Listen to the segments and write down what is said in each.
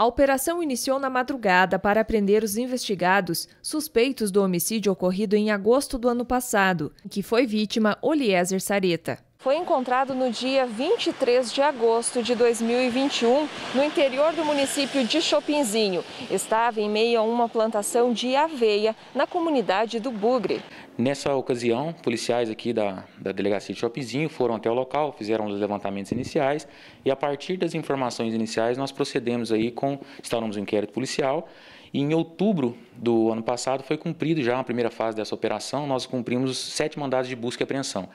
A operação iniciou na madrugada para prender os investigados suspeitos do homicídio ocorrido em agosto do ano passado, que foi vítima Oliezer Sareta foi encontrado no dia 23 de agosto de 2021, no interior do município de Chopinzinho. Estava em meio a uma plantação de aveia na comunidade do Bugre. Nessa ocasião, policiais aqui da, da delegacia de Chopinzinho foram até o local, fizeram os levantamentos iniciais e a partir das informações iniciais nós procedemos aí com, instauramos um inquérito policial e em outubro do ano passado foi cumprido já a primeira fase dessa operação, nós cumprimos sete mandados de busca e apreensão.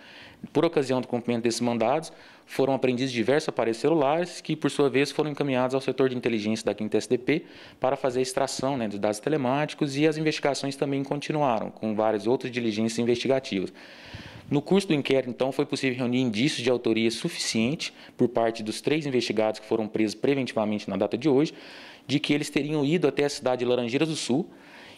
Por ocasião do cumprimento desses mandados, foram apreendidos diversos aparelhos celulares que, por sua vez, foram encaminhados ao setor de inteligência da Quinta SDP para fazer a extração né, dos dados telemáticos e as investigações também continuaram, com várias outras diligências investigativas. No curso do inquérito, então, foi possível reunir indícios de autoria suficiente por parte dos três investigados que foram presos preventivamente na data de hoje, de que eles teriam ido até a cidade de Laranjeiras do Sul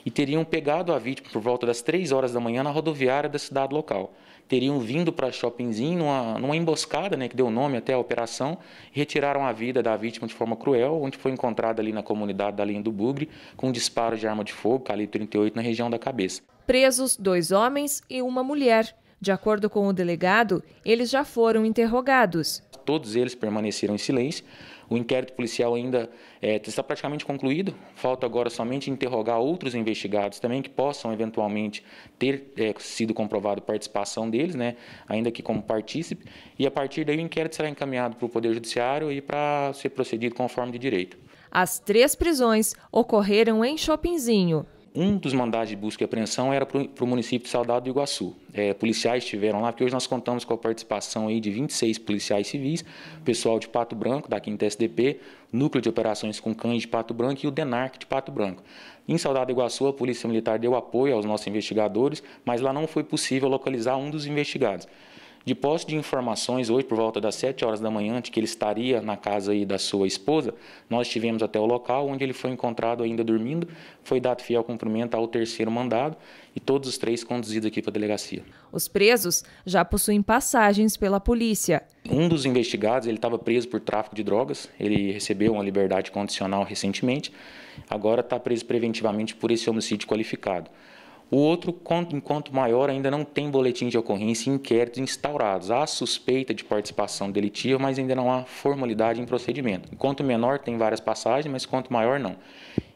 e teriam pegado a vítima por volta das 3 horas da manhã na rodoviária da cidade local. Teriam vindo para Shoppingzinho numa, numa emboscada, né, que deu nome até à operação, retiraram a vida da vítima de forma cruel, onde foi encontrada ali na comunidade da linha do Bugre, com um disparo de arma de fogo, calibre 38, na região da cabeça. Presos dois homens e uma mulher. De acordo com o delegado, eles já foram interrogados. Todos eles permaneceram em silêncio, o inquérito policial ainda é, está praticamente concluído, falta agora somente interrogar outros investigados também que possam eventualmente ter é, sido comprovado participação deles, né, ainda que como partícipe, e a partir daí o inquérito será encaminhado para o Poder Judiciário e para ser procedido conforme de direito. As três prisões ocorreram em Chopinzinho, um dos mandados de busca e apreensão era para o município de Saudade do Iguaçu. É, policiais estiveram lá, porque hoje nós contamos com a participação aí de 26 policiais civis, pessoal de Pato Branco, da Quinta SDP, Núcleo de Operações com Cães de Pato Branco e o DENARC de Pato Branco. Em Saudade do Iguaçu, a Polícia Militar deu apoio aos nossos investigadores, mas lá não foi possível localizar um dos investigados. De posse de informações, hoje por volta das 7 horas da manhã, de que ele estaria na casa aí da sua esposa, nós estivemos até o local onde ele foi encontrado ainda dormindo, foi dado fiel cumprimento ao terceiro mandado e todos os três conduzidos aqui para a delegacia. Os presos já possuem passagens pela polícia. Um dos investigados, ele estava preso por tráfico de drogas, ele recebeu uma liberdade condicional recentemente, agora está preso preventivamente por esse homicídio qualificado. O outro, enquanto maior, ainda não tem boletim de ocorrência e inquéritos instaurados. Há suspeita de participação delitiva, mas ainda não há formalidade em procedimento. Enquanto menor, tem várias passagens, mas quanto maior, não.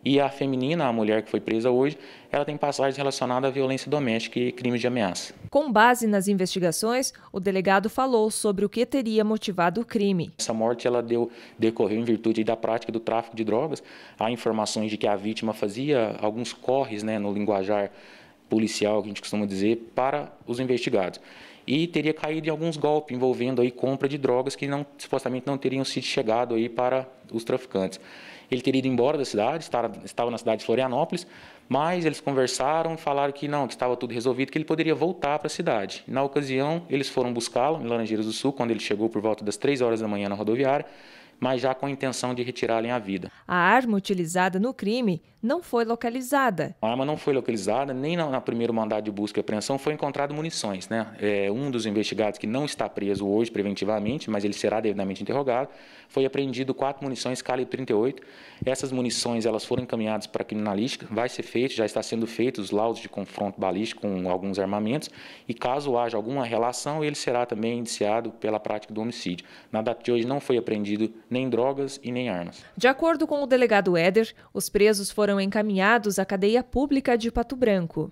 E a feminina, a mulher que foi presa hoje, ela tem passagens relacionadas à violência doméstica e crimes de ameaça. Com base nas investigações, o delegado falou sobre o que teria motivado o crime. Essa morte ela deu, decorreu em virtude da prática do tráfico de drogas. Há informações de que a vítima fazia alguns corres, né, no linguajar policial, que a gente costuma dizer, para os investigados e teria caído em alguns golpes envolvendo aí compra de drogas que não, supostamente não teriam sido chegado aí para os traficantes. Ele teria ido embora da cidade, estava na cidade de Florianópolis, mas eles conversaram, falaram que não, que estava tudo resolvido, que ele poderia voltar para a cidade. Na ocasião, eles foram buscá-lo em Laranjeiras do Sul, quando ele chegou por volta das 3 horas da manhã na rodoviária mas já com a intenção de retirarem a vida. A arma utilizada no crime não foi localizada. A arma não foi localizada, nem na, na primeiro mandado de busca e apreensão foi encontrado munições. Né? É, um dos investigados que não está preso hoje preventivamente, mas ele será devidamente interrogado, foi apreendido quatro munições calibre 38. Essas munições elas foram encaminhadas para a criminalística, vai ser feito, já está sendo feito os laudos de confronto balístico com alguns armamentos e caso haja alguma relação, ele será também indiciado pela prática do homicídio. Na data de hoje não foi apreendido nem drogas e nem armas. De acordo com o delegado Éder, os presos foram encaminhados à cadeia pública de Pato Branco.